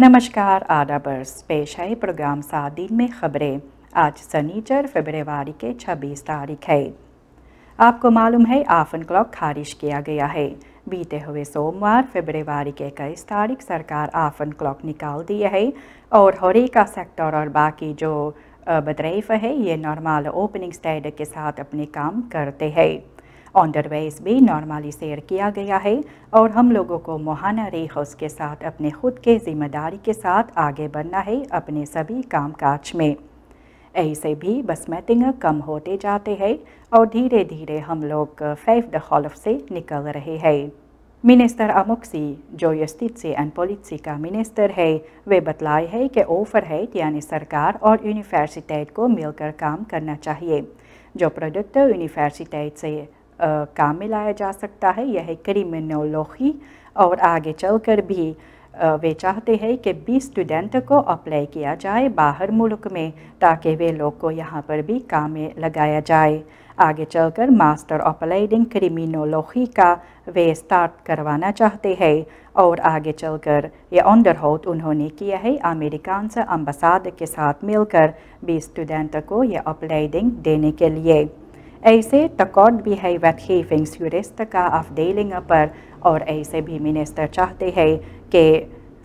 नमस्कार आदाबर्स पेश है प्रोग्राम सात दिन में खबरें आज सनीचर फरवरी के 26 तारीख है आपको मालूम है आफन क्लॉक खारिज किया गया है बीते हुए सोमवार फरवरी के इक्कीस तारीख सरकार आफन क्लॉक निकाल दी है और होरी का सेक्टर और बाकी जो बतरैफ है ये नॉर्मल ओपनिंग स्टैंड के साथ अपने काम करते हैं ऑन्डरवेयर्स भी नॉर्मली शेयर किया गया है और हम लोगों को मोहाना रेखस के साथ अपने खुद के जिम्मेदारी के साथ आगे बढ़ना है अपने सभी कामकाज में ऐसे भी बसमैटिंग कम होते जाते हैं और धीरे धीरे हम लोग फैफ दखौलफ से निकल रहे हैं मिनिस्टर अमुक्सी जो यस्तित्से एंड पॉलिसी का मिनिस्टर है वे बतलाए है कि ऑफर है यानी सरकार और यूनिवर्सिटेट को मिलकर काम करना चाहिए जो प्रोडक्ट यूनिवर्सिटेट से काम में लाया जा सकता है यह क्रिमिनोलॉजी और आगे चलकर भी वे चाहते हैं कि बीस स्टूडेंट को अप्लाई किया जाए बाहर मुल्क में ताकि वे लोग को यहाँ पर भी काम में लगाया जाए आगे चलकर मास्टर अप्लाइड इन क्रिमिनोलॉजी का वे स्टार्ट करवाना चाहते हैं और आगे चलकर ये हाउट उन्होंने किया है अमेरिकन से अम्बसाद के साथ मिलकर बीस स्टूडेंट को यह अप्लाइडिंग देने के लिए ऐसे टकॉट भी है वैथी फेंगस्यूरिस्त का डेलिंग पर और ऐसे भी मिनिस्टर चाहते हैं कि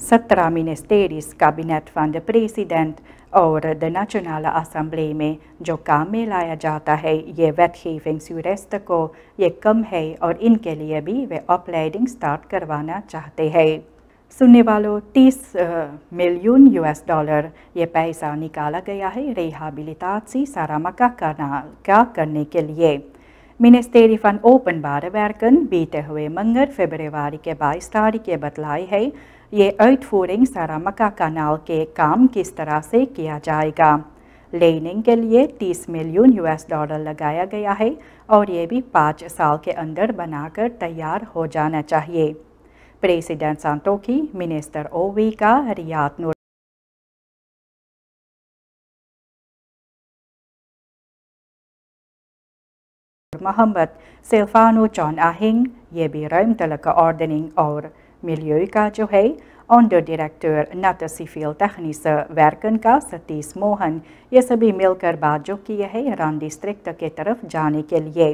सत्रह मिनिस्टेरिस कैबिनेट फंड प्रेसिडेंट और द नेशनल असम्बली में जो काम में लाया जाता है ये वैथी फेंगस्यूरिस्त को ये कम है और इनके लिए भी वे अपलाइडिंग स्टार्ट करवाना चाहते हैं सुनने वालों तीस मिलियन यूएस डॉलर ये पैसा निकाला गया है रिहाबिलितासी सारामका करना का करने के लिए मिनिस्टेरी फन ओपन बार वैरकन बीते हुए मंगल फेब्रुवरी के 22 तारीख के बतलाई है ये अर्थ फोरिंग सारामका कनाल के काम किस तरह से किया जाएगा लेनिंग के लिए 30 मिलियन यूएस डॉलर लगाया गया है और ये भी पाँच साल के अंदर बनाकर तैयार हो जाना चाहिए President Santoki, Minister Oviga, Riyad Nur Mohamed Silvano John आहिंग ये भी रैम तलक ऑर्डनिंग और मिलियो का जो है ऑनडर डायरेक्टर नाटा सिफिल तखनीस वैरकन का सतीश मोहन ये सभी मिलकर बात जो किए है रान डिस्ट्रिक्ट के तरफ जाने के लिए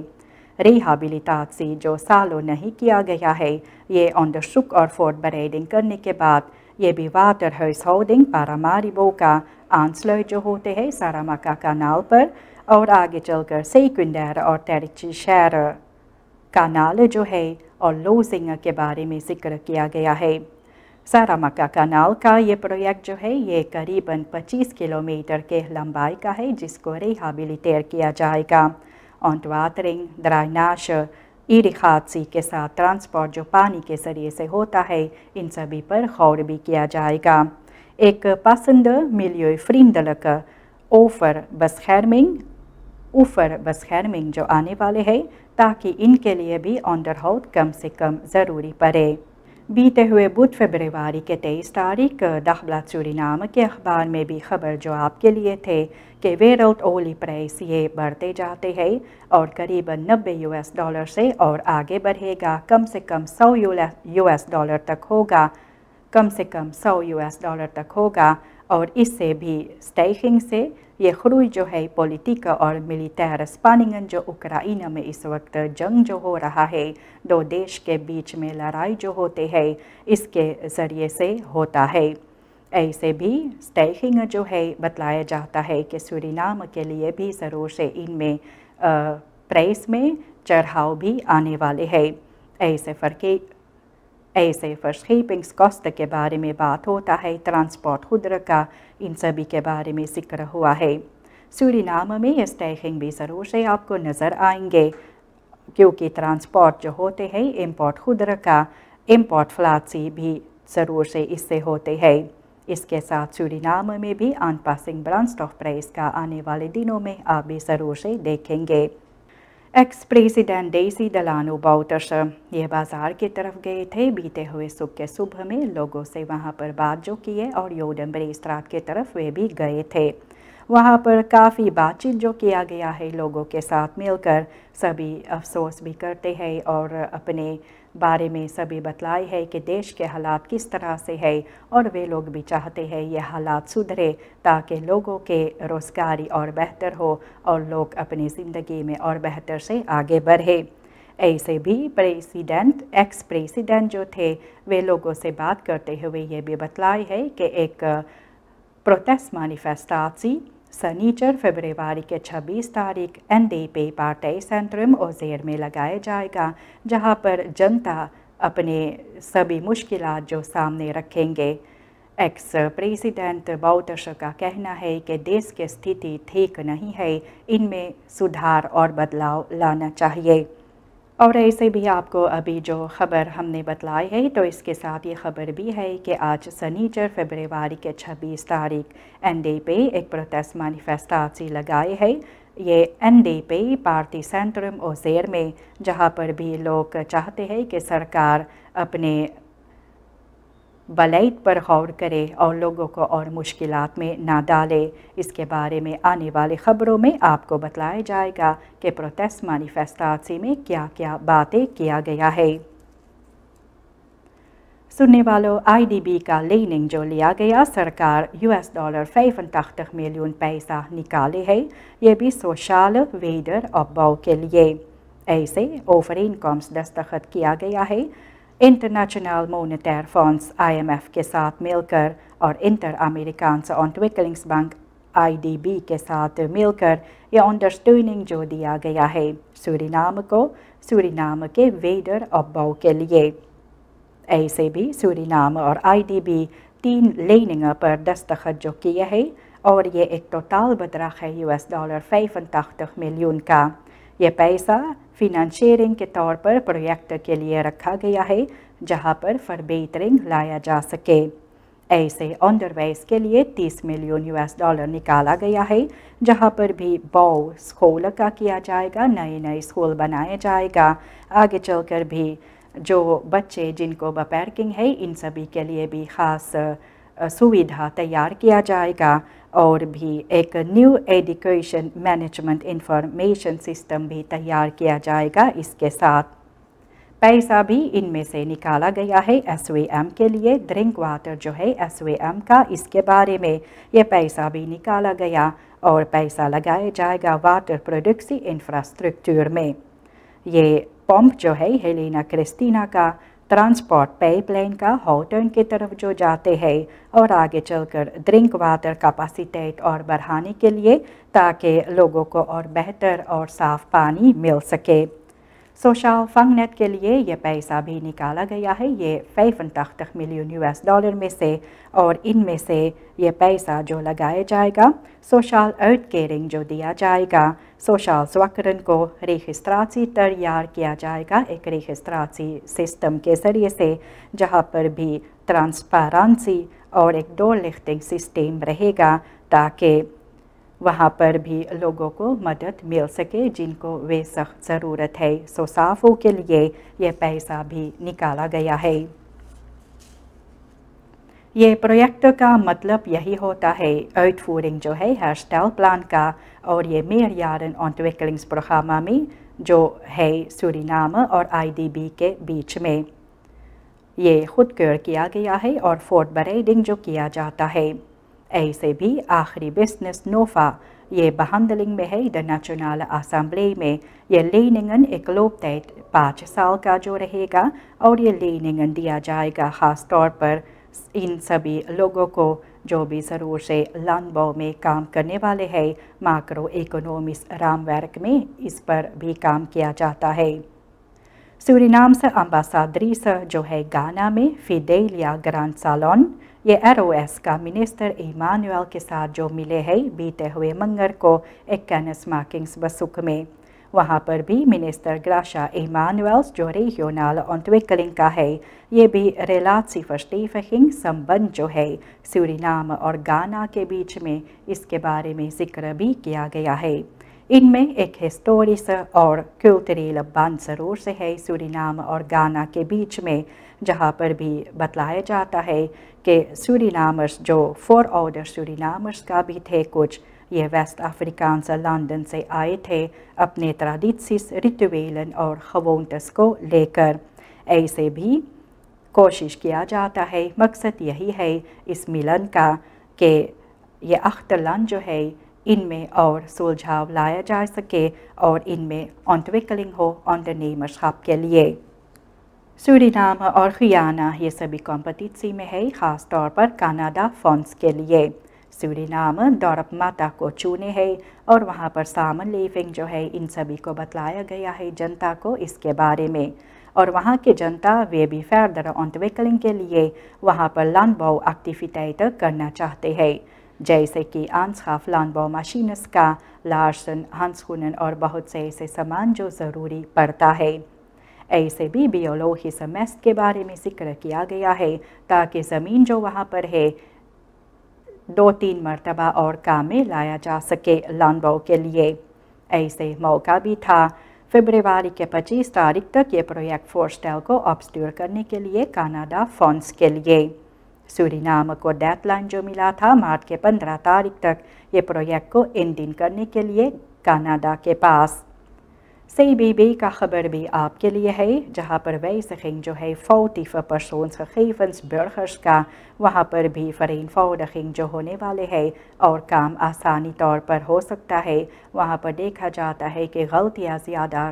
रिहाबिलिटासी जो सालों नहीं किया गया है ये ऑन शुक और फोर्ट बरेडिंग करने के बाद ये भी वाटर हर्स होर्डिंग पारामारिबो का आंसलर जो होते हैं सारामाका कानाल पर और आगे चलकर सेकुंडर और तेरिची शहर नाल जो है और सिंग के बारे में जिक्र किया गया है सारा कनाल का ये प्रोजेक्ट जो है ये करीबन 25 किलोमीटर के लंबाई का है जिसको रिहाबिलिटेट किया जाएगा ऑन्टवातरिंग दराइनाश ई हादसी के साथ ट्रांसपोर्ट जो पानी के ज़रिए से होता है इन सभी पर गौर भी किया जाएगा एक पसंद ओफर बस खैरमिंग ऊफर बस खैरमिंग जो आने वाले हैं ताकि इनके लिए भी ऑनडरहाउट कम से कम ज़रूरी पड़े बीते हुए बुध फरवरी के तेईस तारीख दाखला नाम के अखबार में भी खबर जो आपके लिए थे कि आउट ओली प्राइस ये बढ़ते जाते हैं और करीबन यू यूएस डॉलर से और आगे बढ़ेगा कम से कम 100 यूएस डॉलर तक होगा कम से कम 100 यूएस डॉलर तक होगा और इससे भी स्टैकिंग से ये खरूज जो है पॉलिटिक और मिलिटर स्पानिंगन जो उक्राइन में इस वक्त जंग जो हो रहा है दो देश के बीच में लड़ाई जो होते है इसके ज़रिए से होता है ऐसे भी स्टैकिंग जो है बतलाया जाता है कि सूरीनाम के लिए भी ज़रूर से इनमें प्रेस में चढ़ाव भी आने वाले है ऐसे फर्के ऐसे फ़र्शेपिंग कॉस्ट के बारे में बात होता है ट्रांसपोर्ट खुदर का इन सभी के बारे में जिक्र हुआ है सूरीनाम में स्टैकिंग भी ज़रूर से आपको नज़र आएंगे क्योंकि ट्रांसपोर्ट जो होते हैं इम्पोर्ट खुदर का इम्पोर्ट फ्लासी भी ज़रूर से इससे होते हैं इसके साथ सूरीनाम में भी आन पासिंग ब्रांच ऑफ प्राइस का आने वाले दिनों में आप भी ज़रूर से देखेंगे ex president Desi Delano Bouterse ये बाज़ार की तरफ गए थे बीते हुए सुबह सुबह में लोगों से वहाँ पर बात जो किए और योडन ब्रेस्त्रात की तरफ वे भी गए थे वहाँ पर काफ़ी बातचीत जो किया गया है लोगों के साथ मिलकर सभी अफसोस भी करते हैं और अपने बारे में सभी बतलाए है कि देश के हालात किस तरह से है और वे लोग भी चाहते हैं ये हालात सुधरे ताकि लोगों के रोज़गारी और बेहतर हो और लोग अपनी ज़िंदगी में और बेहतर से आगे बढ़े ऐसे भी प्रेसिडेंट एक्स प्रेसिडेंट जो थे वे लोगों से बात करते हुए ये भी बतलाए है कि एक प्रोटेस्ट मैनिफेस्टासी सनीचर फरवरी के 26 तारीख पे पार्टी सेंट्रम ओजेर में लगाया जाएगा जहां पर जनता अपने सभी मुश्किल जो सामने रखेंगे एक्स प्रेसिडेंट बाउटर्स का कहना है कि देश की स्थिति ठीक नहीं है इनमें सुधार और बदलाव लाना चाहिए और ऐसे भी आपको अभी जो ख़बर हमने बतलाई है तो इसके साथ ये ख़बर भी है कि आज सनीचर फेबरवरी के 26 तारीख एन डी पे एक प्रोटेस्ट मैनिफेस्टाची लगाई है ये एन डी पे पार्टी सेंट्रम और जेर में जहाँ पर भी लोग चाहते हैं कि सरकार अपने बलैत पर गौर करे और लोगों को और मुश्किल में ना डाले इसके बारे में आने वाली ख़बरों में आपको बतलाया जाएगा कि प्रोटेस्ट मानिफेस्टासी में क्या क्या बातें किया गया है सुनने वालों आईडीबी का लेनिंग जो लिया गया सरकार यूएस डॉलर फाइव तख्त मिलियन पैसा निकाले है ये भी सोशाल वेडर और के लिए ऐसे ओवर इनकम्स दस्तखत किया गया है इंटरनेशनल मोनेटर फॉन्ड्स आईएमएफ के साथ मिलकर और इंटर अमेरिकान ऑन्टविकलिंग्स बैंक आईडीबी के साथ मिलकर यह अंडरस्टैंडिंग जो दिया गया है सूरीनाम को सूरीनाम के वेडर अब्बाओ के लिए ऐसे भी सूरीनाम और आईडीबी तीन लेनिंग पर दस्तखत जो किए हैं और ये एक टोटाल बदरा है यूएस डॉलर फाइव मिलियन का ये पैसा फिनंशियरिंग के तौर पर प्रोजेक्ट के लिए रखा गया है जहां पर फरबेतरिंग लाया जा सके ऐसे अंडरवेस के लिए 30 मिलियन यूएस डॉलर निकाला गया है जहां पर भी बॉ स्कूल का किया जाएगा नए नए स्कूल बनाया जाएगा आगे चलकर भी जो बच्चे जिनको बपैरकिंग है इन सभी के लिए भी ख़ास सुविधा तैयार किया जाएगा और भी एक new education management information system भी तैयार किया जाएगा इसके साथ पैसा भी इनमें से निकाला गया है एस के लिए ड्रिंक वाटर जो है एस का इसके बारे में ये पैसा भी निकाला गया और पैसा लगाया जाएगा वाटर प्रोडक्सी इंफ्रास्ट्रक्चर में ये पंप जो है हेलिना क्रिस्टीना का ट्रांसपोर्ट पाइपलाइन का होटल की तरफ जो जाते हैं और आगे चलकर ड्रिंक वाटर कैपेसिटेट और बढ़ाने के लिए ताकि लोगों को और बेहतर और साफ़ पानी मिल सके सोशल फंगनेट नेट के लिए यह पैसा भी निकाला गया है ये फैफन तख्त मिलियन यूएस डॉलर में से और इनमें से यह पैसा जो लगाया जाएगा सोशल अर्थ केयरिंग जो दिया जाएगा सोशल स्वकरण को रेखिस्त्रासी तैयार किया जाएगा एक रेखिस्त्रासी सिस्टम के ज़रिए से जहाँ पर भी ट्रांसपेरेंसी और एक डोर लिफ्टिंग सिस्टम रहेगा ताकि वहाँ पर भी लोगों को मदद मिल सके जिनको वे सख्त ज़रूरत है सो साफ़ों के लिए यह पैसा भी निकाला गया है ये प्रोजेक्ट का मतलब यही होता है अर्थ फूरिंग जो है प्लान का और ये ऑन jaren प्रोग्रामा में जो है सूरीनाम और आईडीबी के बीच में ये खुद कर किया गया है और फोर्ट बरेडिंग जो किया जाता है ऐसे भी आखिरी बिजनेस नोफा ये बहंदलिंग में है इधर नेशनल असम्बले में ये लीनिंगन एकलोप पाँच साल का जो रहेगा और ये निगन दिया जाएगा ख़ास तौर पर इन सभी लोगों को जो भी ज़रूर से लानबो में काम करने वाले हैं माक्रो इकोनॉमिक्स रामवर्क में इस पर भी काम किया जाता है सूरीनाम से अम्बासाद्री से जो है गाना में फिडेलिया ग्रांड सालोन ये एरोएस का मिनिस्टर इमानुअल के साथ जो मिले है बीते हुए मंगर को एक्कनस मार्किंग्स बसुक में वहाँ पर भी मिनिस्टर ग्राशा इमानुअल्स जो रेगियोनाल ऑन्टविकलिंग का है ये भी रेलासी फस्टीफिंग संबंध जो है सूरीनाम और गाना के बीच में इसके बारे में जिक्र भी किया गया है इनमें एक हिस्टोरिस और क्यूतरील बंद ज़रूर से है सूरीनाम और गाना के बीच में जहाँ पर भी बतलाया जाता है कि सूरीनामर्स जो फोर ऑर्डर सूरीनामर्स का भी थे कुछ ये वेस्ट अफ्रीकान से लंदन से आए थे अपने त्रादित्सिस रितुवेलन और खवोंटस को लेकर ऐसे भी कोशिश किया जाता है मकसद यही है इस मिलन का कि यह अख्तलन जो है इनमें और सुलझाव लाया जा सके और इनमें ऑन्टविकलिंग हो ऑन्टरनेमर्स मशाब के लिए सूरीनाम और खियाना ये सभी कॉम्पटिसी में है ख़ास तौर पर कनाडा फॉन्स के लिए सूरीनाम दौरप माता को चूने है और वहाँ पर सामन लिविंग जो है इन सभी को बतलाया गया है जनता को इसके बारे में और वहाँ की जनता वे भी दर ऑन्टविकलिंग के लिए वहाँ पर लानबाव एक्टिविटेट करना चाहते हैं जैसे कि आंस आंसखा फ्लानबो मशीनस का लार्सन हंसखुनन और बहुत से ऐसे सामान जो ज़रूरी पड़ता है ऐसे भी बियोलोही समस्त के बारे में जिक्र किया गया है ताकि ज़मीन जो वहाँ पर है दो तीन मरतबा और काम में लाया जा सके लानबो के लिए ऐसे मौका भी था फेब्रवरी के 25 तारीख तक ये प्रोजेक्ट फोर्स्टेल को ऑब्स्ट्योर करने के लिए कनाडा फंड्स के लिए सूरीनाम को डेडलाइन जो मिला था मार्च के 15 तारीख तक ये प्रोजेक्ट को इन करने के लिए कनाडा के पास सी बी बी का खबर भी आपके लिए है जहाँ पर वे wijziging जो है foutieve persoonsgegevens बर्खर्स का वहाँ पर भी फरीन vereenvoudiging जो होने वाले है और काम आसानी तौर पर हो सकता है वहाँ पर देखा जाता है कि गलतियाँ ज़्यादा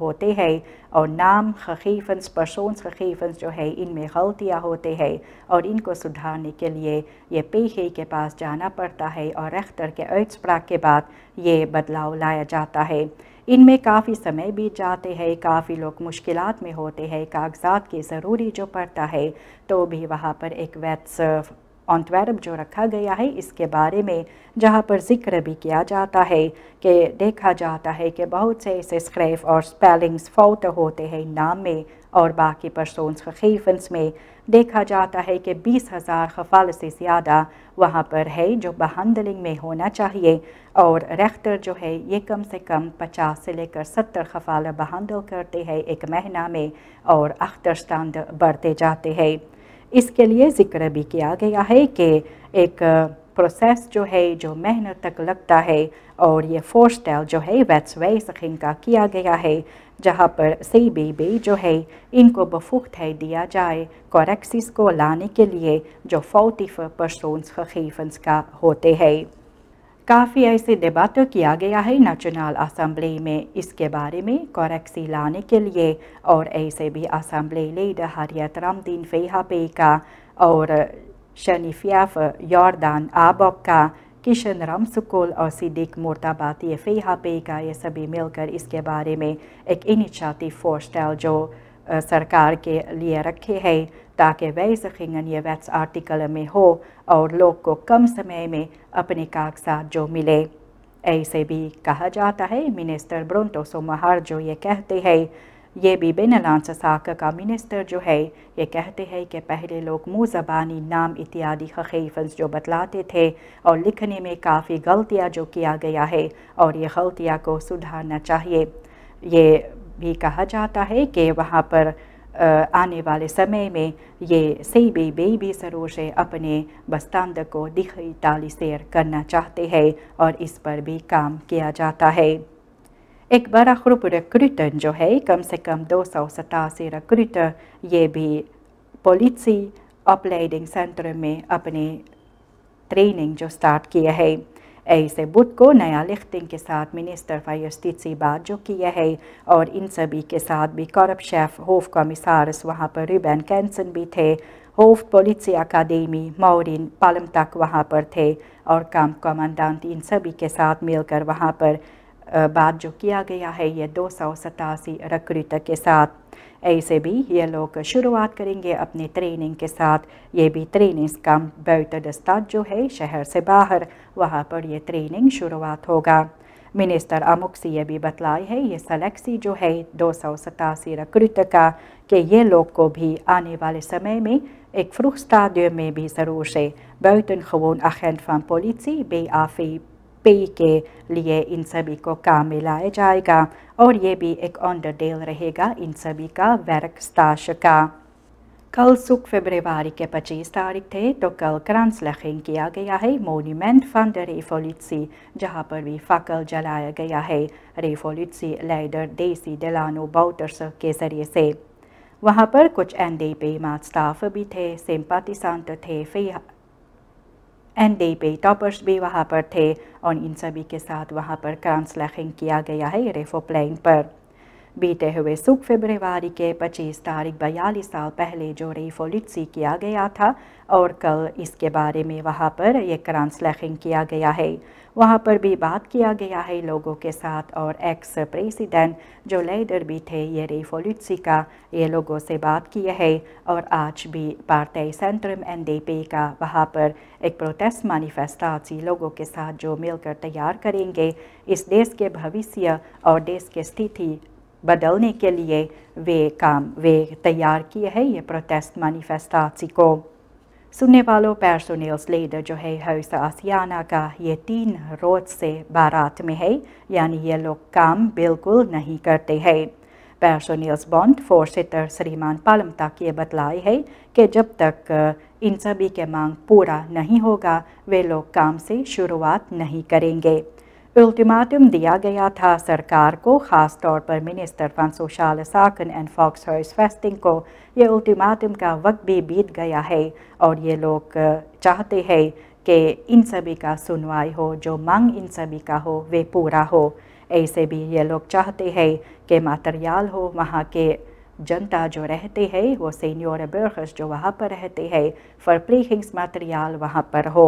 होते हैं और नाम खीफन्स परसोंस खीफन्स जो है इनमें गलतियाँ होते हैं और इनको सुधारने के लिए ये पेशे के पास जाना पड़ता है और अख्तर के अर्जपड़ा के बाद ये बदलाव लाया जाता है इनमें काफ़ी समय बीत जाते हैं काफ़ी लोग मुश्किल में होते हैं कागजात की ज़रूरी जो पड़ता है तो भी वहाँ पर एक वैत्स ऑन्तवैरब जो रखा गया है इसके बारे में जहाँ पर जिक्र भी किया जाता है कि देखा जाता है कि बहुत से ऐसे स्क्रैफ और स्पेलिंग्स फौत होते हैं नाम में और बाकी परसों खीफन्स में देखा जाता है कि बीस हज़ार खफाल से ज़्यादा वहाँ पर है जो बहंदलिंग में होना चाहिए और रेख्तर जो है ये कम से कम पचास से लेकर सत्तर खफाल बहंदल करते हैं एक महीना में और अख्तर स्टैंड बढ़ते जाते हैं इसके लिए ज़िक्र भी किया गया है कि एक प्रोसेस जो है जो मेहनत तक लगता है और ये फोर स्टाइल जो है वेट्स वे सखीन का किया गया है जहाँ पर सही बी जो है इनको बफुख्त है दिया जाए कॉरेक्सिस को लाने के लिए जो फोटिफ परसोंस खीफन का होते हैं काफ़ी ऐसे डिबेट किया गया है नेशनल असम्बली में इसके बारे में कॉरेक्सी लाने के लिए और ऐसे भी असम्बली लीडर हरियत रामदीन फेहा का और शनीफियाफ योरदान आबोब का किशन राम सुकोल और सिद्दीक मुर्ताबाती फ़ेहा का ये सभी मिलकर इसके बारे में एक इनिशाती फोर्स जो सरकार के लिए रखे हैं ताकि wijzigingen ये आर्टिकल में हो और लोग को कम समय में अपने कागजात जो मिले ऐसे भी कहा जाता है मिनिस्टर ब्रंटो सोमहार जो ये कहते हैं ये भी लांस साक का मिनिस्टर जो है ये कहते हैं कि पहले लोग मुँह ज़बानी नाम इत्यादि हकीफ़ जो बतलाते थे और लिखने में काफ़ी गलतियाँ जो किया गया है और ये गलतियाँ को सुधारना चाहिए ये भी कहा जाता है कि वहाँ पर आने वाले समय में ये सेबे बेबी सरोशे अपने बस्तांद को दिखाई ताली सैर करना चाहते हैं और इस पर भी काम किया जाता है एक बड़ा ग्रुप रिक्रूटर जो है कम से कम दो सौ सतासी रिक्रिट ये भी पोलिसी अपलाइडिंग सेंटर में अपने ट्रेनिंग जो स्टार्ट किया है ऐसे बुध को नया लिखतिंग के साथ मिनिस्टर फॉर बात जो किया है और इन सभी के साथ भी करप शेफ होफ कमिसारस वहाँ पर रिबन कैंसन भी थे होफ पोलिसी अकादमी मौरिन पालम तक वहाँ पर थे और काम कमांडांत इन सभी के साथ मिलकर वहाँ पर बात जो किया गया है ये दो सौ सतासी रक्रूटर के साथ ऐसे भी ये लोग शुरुआत करेंगे अपनी ट्रेनिंग के साथ ये भी ट्रेनिंग का बेट दस्तात जो है शहर से बाहर वहाँ पर ये ट्रेनिंग शुरुआत होगा मिनिस्टर अमुक से ये भी बतलाई है ये सलेक्सी जो है दो सौ सतासी रकृत का कि ये लोग को भी आने वाले समय में एक फ्रुख स्टाडियम में भी जरूर से बेतन खबून अखैन फम पॉलिसी बे आफी पे के लिए इन सभी को काम में लाया जाएगा और ये भी एक ऑनडर डेल रहेगा इन सभी का वैरक का कल सुख फेब्रवरी के 25 तारीख थे तो कल क्रांस लखन किया गया है मोन्यूमेंट फंड रेफोलिट्सी जहाँ पर भी फाकल जलाया गया है रेफोलिट्सी लेडर देसी डेलानो बाउटर्स के जरिए से वहाँ पर कुछ एन डी पी स्टाफ भी थे सिम्पाति थे एन डे पे टॉपर्स भी वहाँ पर थे और इन सभी के साथ वहाँ पर काउंसलिंग किया गया है रेफो प्लेइंग पर बीते हुए सुख फेब्रुवरी के 25 तारीख बयालीस साल पहले जो रीफोलिट्सी किया गया था और कल इसके बारे में वहाँ पर एक क्रांसलैकिंग किया गया है वहाँ पर भी बात किया गया है लोगों के साथ और एक्स प्रेसिडेंट जो लीडर भी थे ये रेफोलिट्सी का ये लोगों से बात किया है और आज भी पार्टी सेंट्रम एनडीपी का वहाँ पर एक प्रोटेस्ट मैनिफेस्टासी लोगों के साथ जो मिलकर तैयार करेंगे इस देश के भविष्य और देश की स्थिति बदलने के लिए वे काम वे तैयार किए हैं ये प्रोटेस्ट मैनिफेस्टासी को सुनने वालों पर्सोनेल स्लेडर जो है हौसा आसियाना का ये तीन रोज से बारात में है यानी ये लोग काम बिल्कुल नहीं करते हैं पर्सोनेल्स बॉन्ड फोर सीटर श्रीमान पालम तक ये बतलाए है कि जब तक इन सभी के मांग पूरा नहीं होगा वे लोग काम से शुरुआत नहीं करेंगे अल्टीमेटम दिया गया था सरकार को ख़ास तौर पर मिनिस्टर फंसोशाल साकन एंड फॉक्स हर्स फेस्टिंग को ये अल्टीमेटम का वक्त भी बीत गया है और ये लोग चाहते हैं कि इन सभी का सुनवाई हो जो मांग इन सभी का हो वे पूरा हो ऐसे भी ये लोग चाहते हैं कि मातरियाल हो वहाँ के जनता जो रहते हैं वो सीनियर बर्खस जो वहाँ पर रहते हैं फरप्लीखिंग्स मटेरियल वहाँ पर हो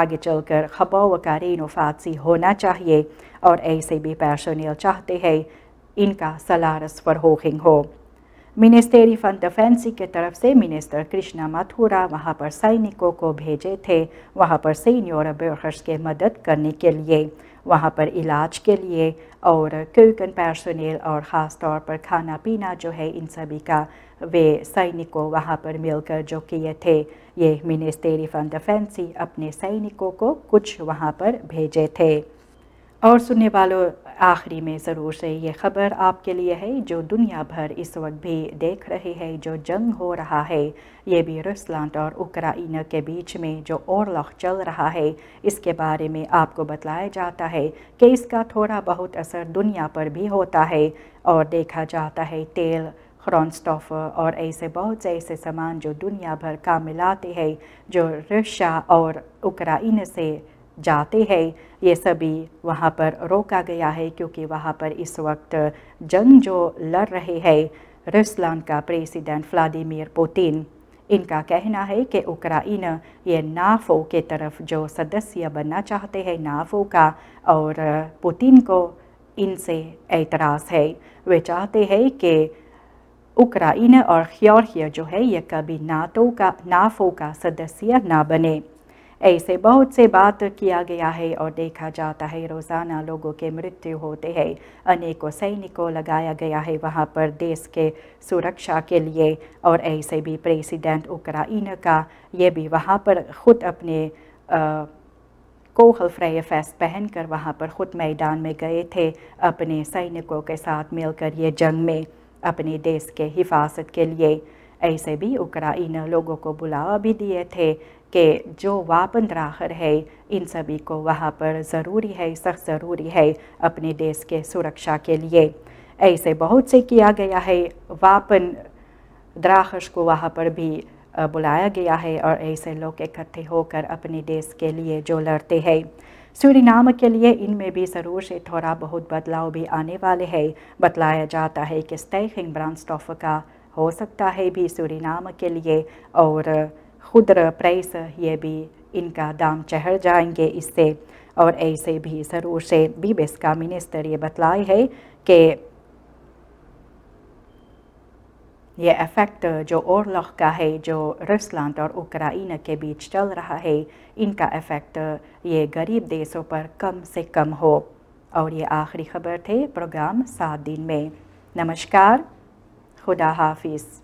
आगे चलकर खबो व कारीन फादसी होना चाहिए और ऐसे भी पैशनियल चाहते हैं इनका सलारस फरहोखिंग हो मिनिस्टेरी फन डिफेंसी के तरफ से मिनिस्टर कृष्णा माथुरा वहां पर सैनिकों को भेजे थे वहां पर सीनियर बेहर्स के मदद करने के लिए वहां पर इलाज के लिए और क्यूकन पर्सनल और ख़ास तौर पर खाना पीना जो है इन सभी का वे सैनिकों वहाँ पर मिलकर जो किए थे ये मिनिस्टेरी फन डिफेंसी अपने सैनिकों को कुछ वहाँ पर भेजे थे और सुनने वालों आखिरी में ज़रूर से ये खबर आपके लिए है जो दुनिया भर इस वक्त भी देख रहे हैं जो जंग हो रहा है ये भी रसलांट और उक्राइन के बीच में जो और लख चल रहा है इसके बारे में आपको बताया जाता है कि इसका थोड़ा बहुत असर दुनिया पर भी होता है और देखा जाता है तेल क्रॉन्स्टॉफर और ऐसे बहुत से ऐसे सामान जो दुनिया भर का मिलाते हैं जो रशिया और उक्राइन से जाते हैं ये सभी वहाँ पर रोका गया है क्योंकि वहाँ पर इस वक्त जंग जो लड़ रहे हैं रूसलान का प्रेसिडेंट व्लादिमिर पुतिन इनका कहना है कि उक्राइन ये नाफो के तरफ जो सदस्य बनना चाहते हैं नाफो का और पुतिन को इनसे एतराज़ है वे चाहते हैं कि उक्राइन और ख्योरहिया जो है ये कभी नाटो का नाफो का सदस्य ना बने ऐसे बहुत से बात किया गया है और देखा जाता है रोज़ाना लोगों के मृत्यु होते हैं अनेकों सैनिकों लगाया गया है वहाँ पर देश के सुरक्षा के लिए और ऐसे भी प्रेसिडेंट उक्राइन का ये भी वहाँ पर ख़ुद अपने कोहल फ्रय फैस पहन कर वहाँ पर ख़ुद मैदान में गए थे अपने सैनिकों के साथ मिलकर ये जंग में अपने देश के हिफाजत के लिए ऐसे भी उक्राइन लोगों को बुलावा भी दिए थे कि जो वापन राहर है इन सभी को वहाँ पर ज़रूरी है सख्त ज़रूरी है अपने देश के सुरक्षा के लिए ऐसे बहुत से किया गया है वापन द्राहश को वहाँ पर भी बुलाया गया है और ऐसे लोग इकट्ठे होकर अपने देश के लिए जो लड़ते हैं सूरीनाम के लिए इनमें भी ज़रूर से थोड़ा बहुत बदलाव भी आने वाले है बतलाया जाता है कि स्टेख ब्रांस्टॉफ का हो सकता है भी सूरीनाम के लिए और खुदर प्राइस ये भी इनका दाम चढ़ जाएंगे इससे और ऐसे भी ज़रूर से भी का मिनिस्टर ये बतलाए है कि ये इफेक्ट जो और लख का है जो रसलांट और उक्राइन के बीच चल रहा है इनका इफेक्ट ये गरीब देशों पर कम से कम हो और ये आखिरी खबर थे प्रोग्राम सात दिन में नमस्कार खुदा हाफिज़